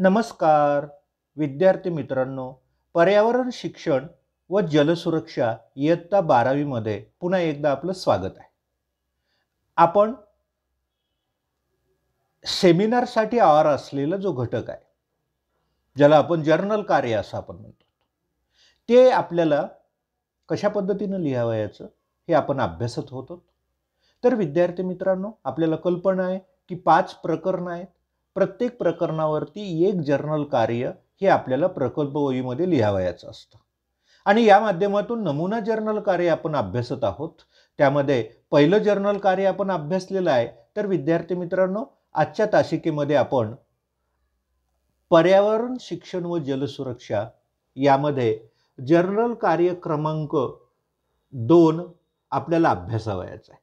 नमस्कार विद्यार्थी मित्रांनो पर्यावरण शिक्षण व जलसुरक्षा इयत्ता बारावीमध्ये पुन्हा एकदा आपलं स्वागत आहे आपण सेमिनारसाठी आवार असलेला जो घटक आहे ज्याला आपण जर्नल कार्य असं आपण म्हणतो ते आपल्याला कशा पद्धतीनं लिहावयाचं हे आपण अभ्यासत होतो तर विद्यार्थी मित्रांनो आपल्याला कल्पना आहे की पाच प्रकरणं आहेत प्रत्येक प्रकरणावरती एक जर्नल कार्य हे आपल्याला प्रकल्प ओळीमध्ये लिहावयाचं असतं आणि या माध्यमातून नमुना जर्नल कार्य आपण अभ्यासत आहोत त्यामध्ये पहिलं जर्नल कार्य आपण अभ्यासलेलं आहे तर विद्यार्थी मित्रांनो आजच्या ताशिकेमध्ये आपण पर्यावरण शिक्षण व जलसुरक्षा यामध्ये जर्नल कार्य क्रमांक दोन आपल्याला अभ्यासावयाचा आहे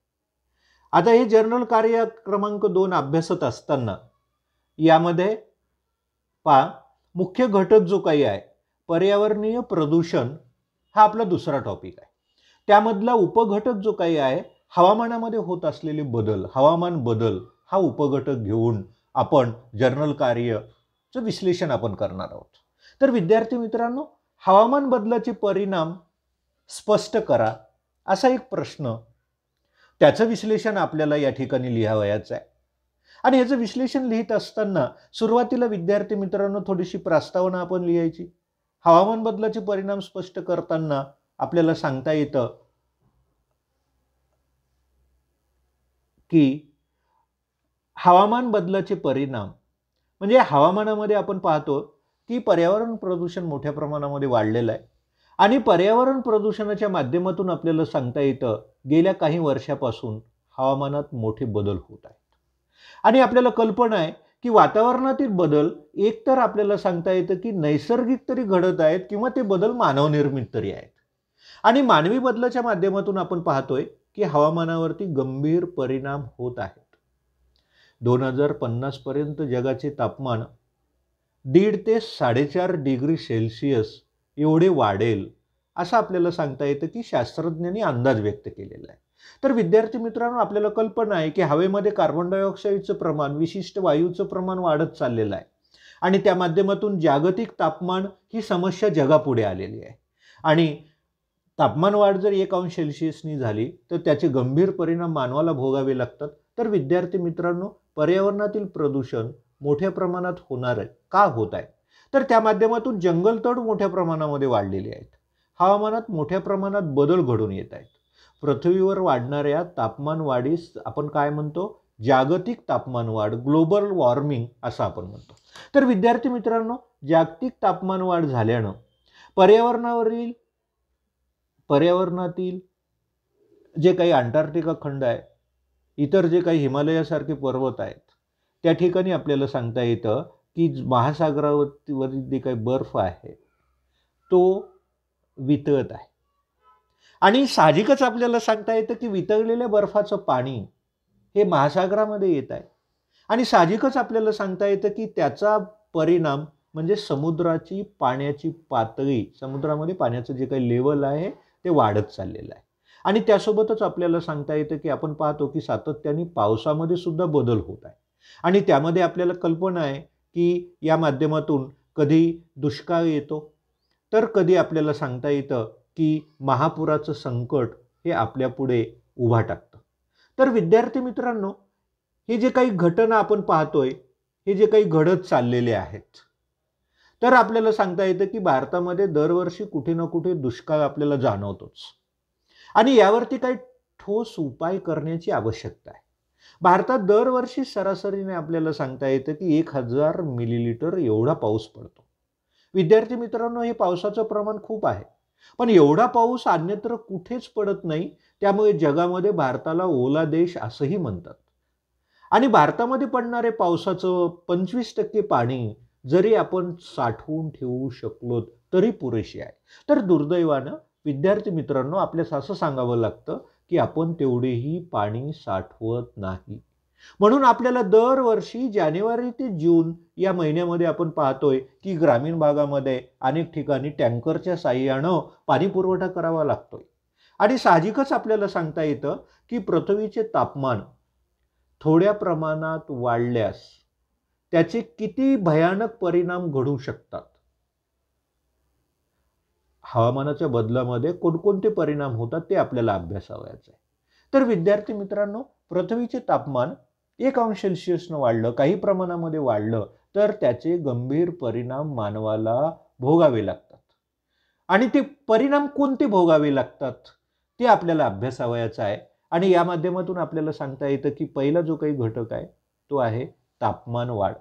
आता हे जर्नल कार्य क्रमांक दोन अभ्यासत असताना यामध्ये पा मुख्य घटक जो काही आहे पर्यावरणीय प्रदूषण हा आपला दुसरा टॉपिक आहे त्यामधला उपघटक जो काही आहे हवामानामध्ये होत असलेले बदल हवामान बदल हा उपघटक घेऊन आपण जर्नल कार्यचं विश्लेषण आपण करणार आहोत तर विद्यार्थी मित्रांनो हवामान बदलाचे परिणाम स्पष्ट करा असा एक प्रश्न त्याचं विश्लेषण आपल्याला या ठिकाणी लिहावयाचं आहे आणि याचं विश्लेषण लिहित असताना सुरुवातीला विद्यार्थी मित्रांनो थोडीशी प्रास्तावना आपण लिहायची हवामान बदलाचे परिणाम स्पष्ट करताना आपल्याला सांगता येतं की हवामान बदलाचे परिणाम म्हणजे हवामानामध्ये आपण पाहतो की पर्यावरण प्रदूषण मोठ्या प्रमाणामध्ये वाढलेलं आहे आणि पर्यावरण प्रदूषणाच्या माध्यमातून आपल्याला सांगता येतं गेल्या काही वर्षापासून हवामानात मोठे बदल होत आहे आणि आपल्याला कल्पना आहे की वातावरणातील बदल एकतर आपल्याला सांगता येतं की नैसर्गिक तरी घडत आहेत किंवा ते बदल मानवनिर्मित तरी आहेत आणि मानवी बदलाच्या माध्यमातून आपण पाहतोय की हवामानावरती गंभीर परिणाम होत आहेत दोन हजार पन्नासपर्यंत जगाचे तापमान दीड ते साडेचार डिग्री सेल्सिअस एवढे वाढेल असं आपल्याला सांगता येतं की शास्त्रज्ञांनी अंदाज व्यक्त केलेला आहे तर विद्यार्थी मित्रांनो आपल्याला कल्पना आहे की हवेमध्ये कार्बन डायऑक्साईडचं प्रमाण विशिष्ट वायूचं प्रमाण वाढत चाललेलं आहे आणि त्या माध्यमातून जागतिक तापमान ही समस्या जगापुढे आलेली आहे आणि तापमान वाढ जर एक अंश सेल्सिअसनी झाली तर त्याचे गंभीर परिणाम मानवाला भोगावे लागतात तर विद्यार्थी मित्रांनो पर्यावरणातील प्रदूषण मोठ्या प्रमाणात होणार आहे का होत आहे तर त्या माध्यमातून जंगलतोड मोठ्या प्रमाणामध्ये वाढलेली आहेत हवामानात मोठ्या प्रमाणात बदल घडून येत आहेत पृथ्वीवर वाढणाऱ्या तापमान वाढीस आपण काय म्हणतो जागतिक तापमान वाढ ग्लोबल वॉर्मिंग असं आपण म्हणतो तर विद्यार्थी मित्रांनो जागतिक वाढ झाल्यानं पर्यावरणावरील पर्यावरणातील जे काही अंटार्क्टिका खंड आहे इतर जे काही हिमालयासारखे पर्वत आहेत त्या ठिकाणी आपल्याला सांगता येतं की महासागरावरती जे काही बर्फ आहे तो वितळत आहे आणि साहजिकच आपल्याला सांगता येतं की वितळलेल्या बर्फाचं पाणी हे महासागरामध्ये येत आहे आणि साहजिकच आपल्याला सांगता येतं की त्याचा परिणाम म्हणजे समुद्राची पाण्याची पातळी समुद्रामध्ये पाण्याचं जे काही लेवल आहे ते वाढत चाललेलं आहे आणि त्यासोबतच आपल्याला सांगता येतं की आपण पाहतो की सातत्याने पावसामध्ये सुद्धा बदल होत आहे आणि त्यामध्ये आपल्याला कल्पना आहे की या माध्यमातून कधी दुष्काळ येतो तर कधी आपल्याला सांगता येतं की महापुराचं संकट हे आपल्यापुढे उभा टाकतं तर विद्यार्थी मित्रांनो हे जे काही घटना आपण पाहतोय हे जे काही घडत चाललेले आहेत तर आपल्याला सांगता येतं की भारतामध्ये दरवर्षी कुठे ना कुठे दुष्काळ आपल्याला जाणवतोच आणि यावरती काही ठोस उपाय करण्याची आवश्यकता आहे भारतात दरवर्षी सरासरीने आपल्याला सांगता येतं की एक हजार मिलीलिटर एवढा पाऊस पडतो विद्यार्थी मित्रांनो हे पावसाचं प्रमाण खूप आहे पण एवढा पाऊस अन्यत्र कुठेच पडत नाही त्यामुळे जगामध्ये भारताला ओला देश असंही म्हणतात आणि भारतामध्ये पडणारे पावसाचं पंचवीस टक्के पाणी जरी आपण साठवून ठेवू शकलो तरी पुरेशी आहे तर दुर्दैवानं विद्यार्थी मित्रांनो आपल्यास असं सांगावं लागतं की आपण तेवढेही पाणी साठवत नाही म्हणून आपल्याला दरवर्षी जानेवारी ते जून या महिन्यामध्ये आपण पाहतोय की ग्रामीण भागामध्ये अनेक ठिकाणी टँकरच्या साह्यानं पाणीपुरवठा करावा लागतोय आणि साहजिकच आपल्याला सांगता येतं की पृथ्वीचे तापमान थोड्या प्रमाणात वाढल्यास त्याचे किती भयानक परिणाम घडू शकतात हवामानाच्या बदलामध्ये कोणकोणते परिणाम होतात ते आपल्याला आहे तर विद्यार्थी मित्रांनो पृथ्वीचे तापमान एक अंश सेल्सिअसनं वाढलं काही प्रमाणामध्ये वाढलं तर त्याचे गंभीर परिणाम मानवाला भोगावे लागतात आणि ते परिणाम कोणते भोगावे लागतात ते आपल्याला अभ्यासावयाचं आहे आणि या माध्यमातून आपल्याला सांगता येतं की पहिला जो काही घटक आहे तो आहे तापमान वाढ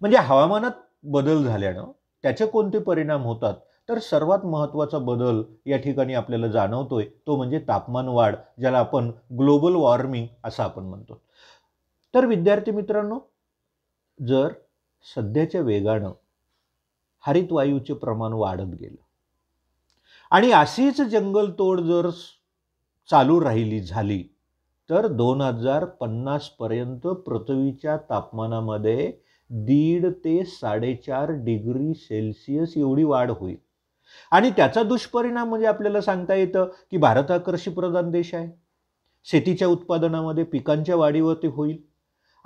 म्हणजे हवामानात बदल झाल्यानं त्याचे कोणते परिणाम होतात तर सर्वात महत्त्वाचा बदल या ठिकाणी आपल्याला जाणवतोय तो म्हणजे तापमान वाढ ज्याला आपण ग्लोबल वॉर्मिंग असं आपण म्हणतो तर विद्यार्थी मित्रांनो जर सध्याच्या वेगानं हरित वायूचे प्रमाण वाढत गेलं आणि अशीच जंगलतोड जर चालू राहिली झाली तर दोन हजार पन्नासपर्यंत पृथ्वीच्या तापमानामध्ये दीड ते साडेचार डिग्री सेल्सिअस एवढी वाढ होईल आणि त्याचा दुष्परिणाम म्हणजे आपल्याला सांगता येतं की भारत हा कृषीप्रधान देश आहे शेतीच्या उत्पादनामध्ये पिकांच्या ते होईल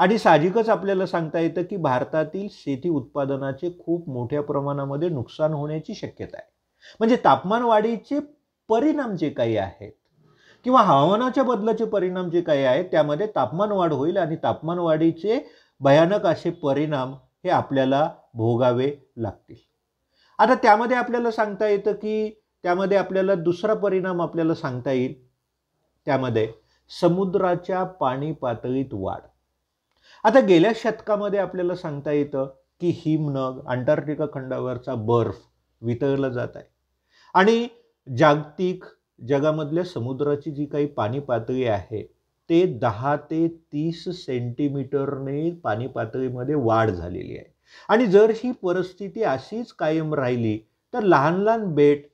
आणि साहजिकच आपल्याला सांगता येतं की भारतातील शेती उत्पादनाचे खूप मोठ्या प्रमाणामध्ये नुकसान होण्याची शक्यता आहे म्हणजे तापमानवाढीचे परिणाम जे काही आहेत किंवा हवामानाच्या बदलाचे परिणाम जे काही आहेत त्यामध्ये तापमान वाढ होईल आणि तापमानवाढीचे भयानक असे परिणाम हे आपल्याला भोगावे लागतील आता त्यामध्ये आपल्याला सांगता येतं की त्यामध्ये आपल्याला दुसरा परिणाम आपल्याला सांगता येईल त्यामध्ये समुद्राच्या पाणी पातळीत वाढ आता गेल्या शतकामध्ये आपल्याला सांगता येतं की हिमनग अंटार्क्टिका खंडावरचा बर्फ वितळला जात आहे आणि जागतिक जगामधल्या समुद्राची जी काही पाणी पातळी आहे ते दहा ते तीस सेंटीमीटरने पाणी पातळीमध्ये वाढ झालेली आहे आणि जर ही परिस्थिती अशीच कायम राहिली तर लहान लहान बेट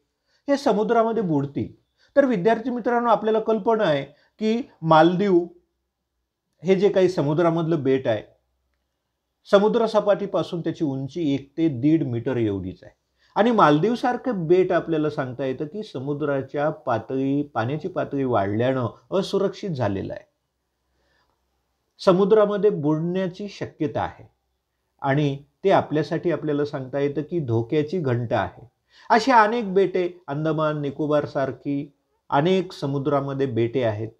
हे समुद्रामध्ये बुडतील तर विद्यार्थी मित्रांनो आपल्याला कल्पना आहे की मालदीव हे जे काही समुद्रामधलं बेट आहे समुद्रसपाटीपासून त्याची उंची एक ते दीड मीटर एवढीच आहे आणि मालदीवसारखं बेट आपल्याला सांगता येतं की समुद्राच्या पातळी पाण्याची पातळी वाढल्यानं असुरक्षित झालेलं आहे समुद्रामध्ये बुडण्याची शक्यता आहे आणि ते आपल्यासाठी आपल्याला सांगता येतं की धोक्याची घंटा आहे अशी अनेक बेटे अंदमान निकोबारसारखी अनेक समुद्रामध्ये बेटे आहेत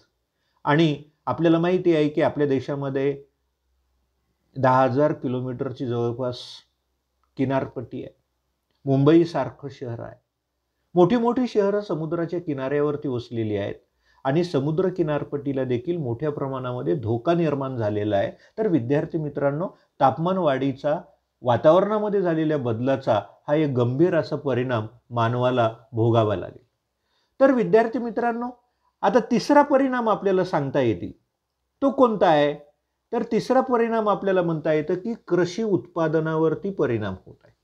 आणि आपल्याला माहिती आहे की आपल्या देशामध्ये दहा हजार किलोमीटरची जवळपास किनारपट्टी आहे मुंबईसारखं शहर आहे मोठी मोठी शहरं समुद्राच्या किनाऱ्यावरती वसलेली आहेत आणि समुद्र किनारपट्टीला देखील मोठ्या प्रमाणामध्ये धोका निर्माण झालेला आहे तर विद्यार्थी मित्रांनो तापमान वाढीचा वातावरणामध्ये झालेल्या बदलाचा हा एक गंभीर असा परिणाम मानवाला भोगावा लागेल तर विद्यार्थी मित्रांनो आता तिसरा परिणाम आपल्याला सांगता येते तो कोणता आहे तर तिसरा परिणाम आपल्याला म्हणता येतं की कृषी उत्पादनावरती परिणाम होत आहे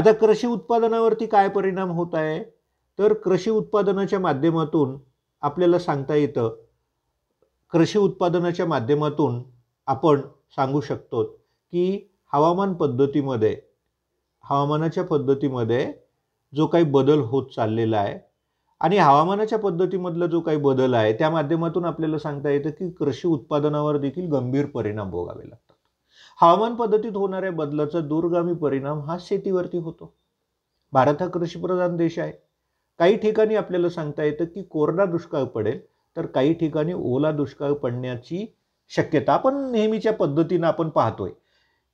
आता कृषी उत्पादनावरती काय परिणाम होत आहे तर कृषी उत्पादनाच्या माध्यमातून आपल्याला सांगता येतं कृषी उत्पादनाच्या माध्यमातून आपण सांगू शकतो की हवामान पद्धतीमध्ये हवामानाच्या पद्धतीमध्ये जो काही बदल होत चाललेला आहे आणि हवामानाच्या पद्धतीमधला जो काही बदल आहे त्या माध्यमातून आपल्याला सांगता येतं की कृषी उत्पादनावर देखील गंभीर परिणाम भोगावे लागतात हवामान पद्धतीत होणाऱ्या बदलाचा दूरगामी परिणाम हा शेतीवरती होतो भारत हा कृषीप्रधान देश आहे काही ठिकाणी आपल्याला सांगता येतं की कोरडा दुष्काळ पडेल तर काही ठिकाणी ओला दुष्काळ पडण्याची शक्यता आपण नेहमीच्या पद्धतीनं आपण पाहतोय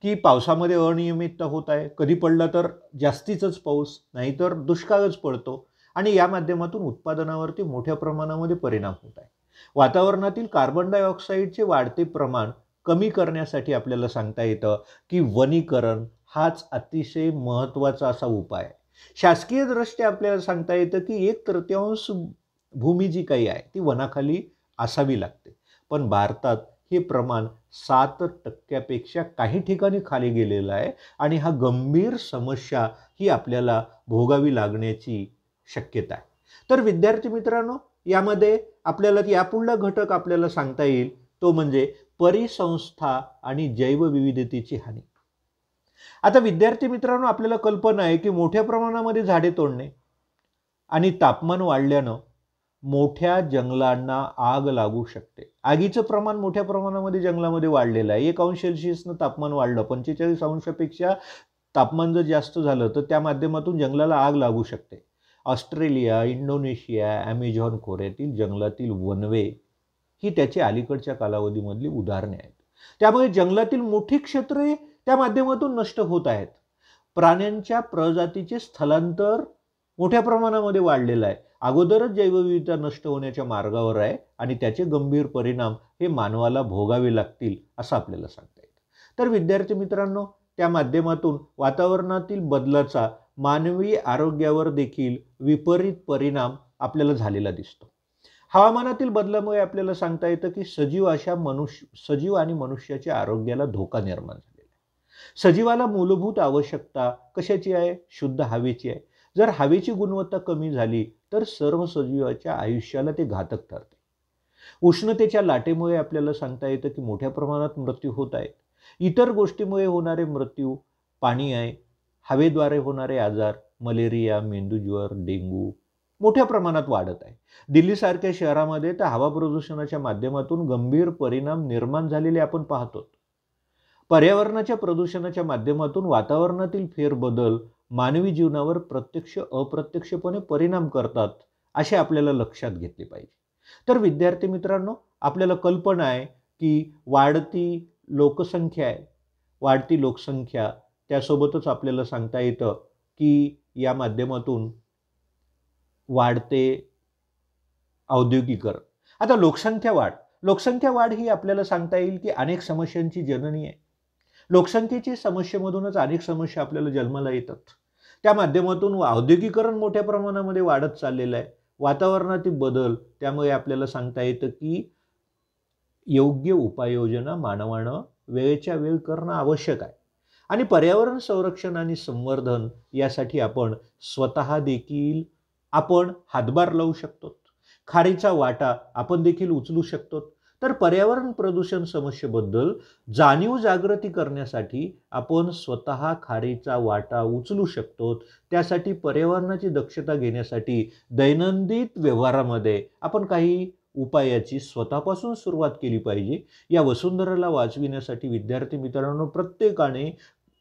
की पावसामध्ये अनियमितता होत आहे कधी पडला तर जास्तीचंच पाऊस नाहीतर दुष्काळच पडतो आणि या माध्यमातून उत्पादनावरती मोठ्या प्रमाणामध्ये परिणाम होत आहे वातावरणातील कार्बन डायऑक्साईडचे वाढते प्रमाण कमी करण्यासाठी आपल्याला सांगता येतं की वनीकरण हाच अतिशय महत्त्वाचा असा उपाय आहे दृष्ट्या आपल्याला सांगता येतं की एक तृतीयांश भूमी जी काही आहे ती वनाखाली असावी लागते पण भारतात हे प्रमाण सात टक्क्यापेक्षा काही ठिकाणी खाली गेलेलं आहे आणि हा गंभीर समस्या ही आपल्याला भोगावी लागण्याची शक्यता आहे तर विद्यार्थी मित्रांनो यामध्ये आपल्याला यापुढला घटक आपल्याला सांगता येईल तो म्हणजे परिसंस्था आणि जैवविविधतेची हानी आता विद्यार्थी मित्रांनो आपल्याला कल्पना आहे की मोठ्या प्रमाणामध्ये झाडे तोडणे आणि तापमान वाढल्यानं मोठ्या जंगलांना आग लागू शकते आगीचं प्रमाण मोठ्या प्रमाणामध्ये जंगलामध्ये वाढलेलं आहे एक अंश सेल्सिअसनं तापमान वाढलं पंचेचाळीस अंशापेक्षा तापमान जर जास्त झालं तर त्या माध्यमातून जंगलाला आग लागू शकते ऑस्ट्रेलिया इंडोनेशिया ॲमेझॉन खोऱ्यातील जंगलातील वनवे ही त्याची अलीकडच्या कालावधीमधली उदाहरणे आहेत त्यामुळे जंगलातील मोठी क्षेत्रे त्या माध्यमातून नष्ट होत आहेत प्राण्यांच्या प्रजातीचे स्थलांतर मोठ्या प्रमाणामध्ये वाढलेलं आहे अगोदरच जैवविविधता नष्ट होण्याच्या मार्गावर आहे आणि त्याचे गंभीर परिणाम हे मानवाला भोगावे लागतील असं आपल्याला सांगता येईल तर विद्यार्थी मित्रांनो त्या माध्यमातून वातावरणातील बदलाचा मानवी आरोग्यावर देखील विपरीत परिणाम आपल्याला झालेला दिसतो हवामानातील बदलामुळे आपल्याला सांगता येतं की सजीव अशा मनुष्य सजीव आणि मनुष्याच्या आरोग्याला धोका निर्माण झालेला आहे सजीवाला मूलभूत आवश्यकता कशाची आहे शुद्ध हवेची आहे जर हवेची गुणवत्ता कमी झाली तर सर्व सजीवाच्या आयुष्याला ते घातक ठरते उष्णतेच्या लाटेमुळे आपल्याला सांगता येतं की मोठ्या प्रमाणात मृत्यू होत आहेत इतर गोष्टीमुळे होणारे मृत्यू पाणी आहे हवेद्वारे होणारे आजार मलेरिया मेंदूज्वर डेंगू मोठ्या प्रमाणात वाढत आहे दिल्लीसारख्या शहरामध्ये तर हवा प्रदूषणाच्या माध्यमातून गंभीर परिणाम निर्माण झालेले आपण पाहतो पर्यावरणाच्या प्रदूषणाच्या माध्यमातून वातावरणातील फेरबदल मानवी जीवनावर प्रत्यक्ष अप्रत्यक्षपणे परिणाम करतात असे आपल्याला लक्षात घेतले पाहिजे तर विद्यार्थी मित्रांनो आपल्याला कल्पना आहे की वाढती लोकसंख्या आहे वाढती लोकसंख्या त्यासोबतच आपल्याला सांगता येतं की या माध्यमातून वाढते औद्योगिकरण आता लोकसंख्या वाढ लोकसंख्या वाढ ही आपल्याला सांगता येईल की अनेक समस्यांची जननी आहे लोकसंख्येची समस्येमधूनच अनेक समस्या आपल्याला जन्माला येतात त्या माध्यमातून औद्योगिकरण मोठ्या प्रमाणामध्ये वाढत चाललेलं आहे वातावरणातील बदल त्यामुळे आपल्याला सांगता येतं की योग्य उपाययोजना मानवानं वेळच्या वेळ करणं आवश्यक आहे आणि पर्यावरण संरक्षण आणि संवर्धन यासाठी आपण स्वतः देखील आपण हातभार लावू शकतो खारीचा वाटा आपण देखील उचलू शकतो तर पर्यावरण प्रदूषण समस्येबद्दल जाणीव जागृती करण्यासाठी आपण स्वतः खारीचा वाटा उचलू शकतो त्यासाठी पर्यावरणाची दक्षता घेण्यासाठी दैनंदिन व्यवहारामध्ये आपण काही उपायाची स्वतःपासून सुरुवात केली पाहिजे या वसुंधराला वाचविण्यासाठी विद्यार्थी मित्रांनो प्रत्येकाने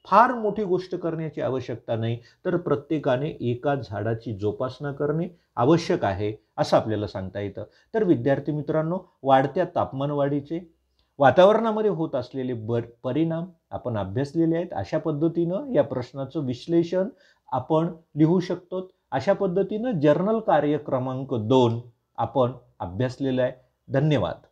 फार मोठी गोष्ट करण्याची आवश्यकता नाही तर प्रत्येकाने एका झाडाची जोपासना करणे आवश्यक आहे असं आपल्याला सांगता येतं तर विद्यार्थी मित्रांनो वाढत्या तापमानवाढीचे वातावरणामध्ये होत असलेले बर परिणाम आपण अभ्यासलेले आहेत अशा पद्धतीनं या प्रश्नाचं विश्लेषण आपण लिहू शकतो अशा पद्धतीनं जर्नल कार्य क्रमांक दोन आपण अभ्यासलेलं आहे धन्यवाद